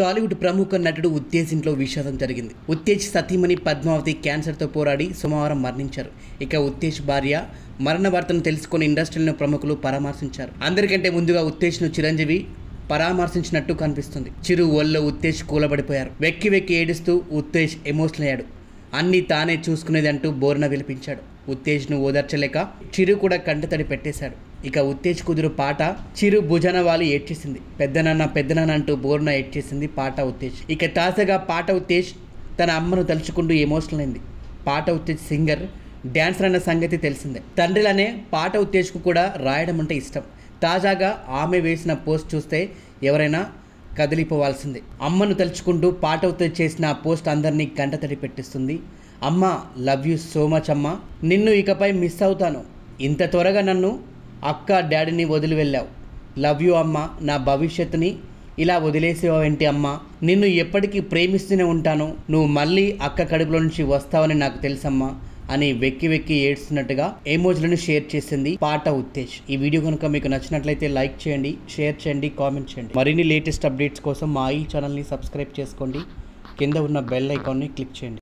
టాలీవుడ్ ప్రముఖ నటుడు ఉత్తేజ్ ఇంట్లో విషాదం జరిగింది ఉత్తేజ్ సతీమణి పద్మావతి క్యాన్సర్తో పోరాడి సోమవారం మరణించారు ఇక ఉత్తేజ్ భార్య మరణ వార్తను తెలుసుకుని ఇండస్ట్రీలో ప్రముఖులు పరామర్శించారు అందరికంటే ముందుగా ఉత్తేజ్ను చిరంజీవి పరామర్శించినట్టు కనిపిస్తుంది చిరు ఒళ్ళో ఉత్తేజ్ కూలబడిపోయారు వెక్కి వెక్కి ఏడుస్తూ ఉత్తేజ్ ఎమోషనల్ అయ్యాడు అన్నీ తానే చూసుకునేదంటూ బోర్న విలిపించాడు ఉత్తేజ్ను ఓదార్చలేక చిరు కూడా కంటతడి పెట్టేశాడు ఇక ఉత్తేజ్ కుదురు పాట చిరు భుజన వాళ్ళు ఏడ్చేసింది పెద్దనాన్న పెద్దనాన్న అంటూ బోర్న ఏడ్చేసింది పాట ఉత్తేజ్ ఇక తాజాగా పాట ఉత్తేజ్ తన అమ్మను తలుచుకుంటూ ఎమోషనల్ అయింది పాట ఉత్తేజ్ సింగర్ డ్యాన్సర్ అన్న సంగతి తెలిసిందే తండ్రిలానే పాట ఉత్తేజ్కు కూడా రాయడం అంటే ఇష్టం తాజాగా ఆమె వేసిన పోస్ట్ చూస్తే ఎవరైనా కదిలిపోవాల్సిందే అమ్మను తలుచుకుంటూ పాట ఉత్తేజ్ చేసిన ఆ పోస్ట్ అందరినీ గంట తడి పెట్టిస్తుంది అమ్మ లవ్ యూ సో మచ్ అమ్మ నిన్ను ఇకపై మిస్ అవుతాను ఇంత త్వరగా నన్ను అక్క డాడీని వదిలి వెళ్ళావు లవ్ యూ అమ్మ నా భవిష్యత్తుని ఇలా వదిలేసేవావేంటి అమ్మ నిన్ను ఎప్పటికీ ప్రేమిస్తూనే ఉంటాను నువ్వు మళ్ళీ అక్క కడుపులో నుంచి వస్తావని నాకు తెలుసమ్మా అని వెక్కి వెక్కి ఏడుస్తున్నట్టుగా ఎమోజ్లను షేర్ చేసింది పాట ఉత్తేజ్ ఈ వీడియో కనుక మీకు నచ్చినట్లయితే లైక్ చేయండి షేర్ చేయండి కామెంట్ చేయండి మరిన్ని లేటెస్ట్ అప్డేట్స్ కోసం మా ఈ ఛానల్ని సబ్స్క్రైబ్ చేసుకోండి కింద ఉన్న బెల్ ఐకాన్ని క్లిక్ చేయండి